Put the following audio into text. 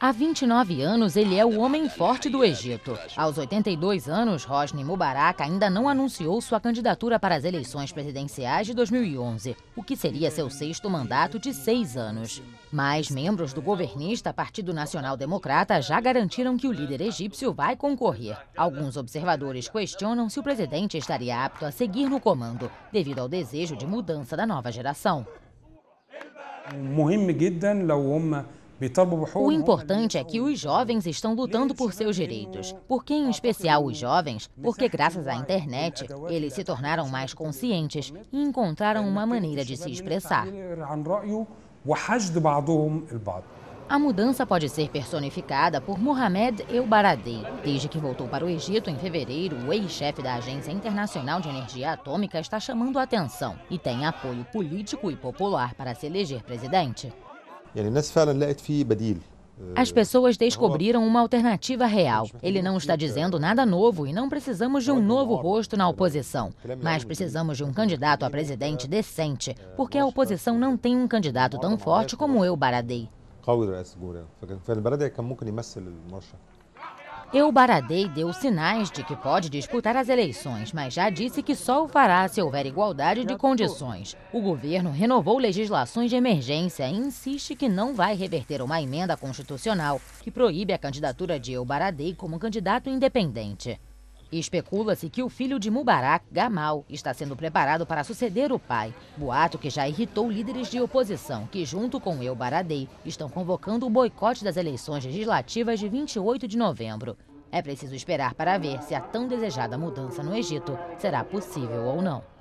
Há 29 anos, ele é o homem forte do Egito. Aos 82 anos, Hosni Mubarak ainda não anunciou sua candidatura para as eleições presidenciais de 2011, o que seria seu sexto mandato de seis anos. Mas membros do governista Partido Nacional Democrata já garantiram que o líder egípcio vai concorrer. Alguns observadores questionam se o presidente estaria apto a seguir no comando, devido ao desejo de mudança da nova geração. O importante é que os jovens estão lutando por seus direitos. Por que, em especial, os jovens? Porque, graças à internet, eles se tornaram mais conscientes e encontraram uma maneira de se expressar. A mudança pode ser personificada por Mohamed Baradei. Desde que voltou para o Egito em fevereiro, o ex-chefe da Agência Internacional de Energia Atômica está chamando atenção e tem apoio político e popular para se eleger presidente. As pessoas descobriram uma alternativa real. Ele não está dizendo nada novo e não precisamos de um novo rosto na oposição, mas precisamos de um candidato a presidente decente, porque a é, oposição não tem um candidato tão forte como é, eu, Baradei. قوي Baradei كان ممكن يمثل المرشح Eubaradei deu sinais de que pode disputar as eleições, mas já disse que só o fará se houver igualdade de condições. O governo renovou legislações de emergência e insiste que não vai reverter uma emenda constitucional que proíbe a candidatura de Eubaradei como candidato independente. Especula-se que o filho de Mubarak, Gamal, está sendo preparado para suceder o pai. Boato que já irritou líderes de oposição, que junto com El Baradei, estão convocando o boicote das eleições legislativas de 28 de novembro. É preciso esperar para ver se a tão desejada mudança no Egito será possível ou não.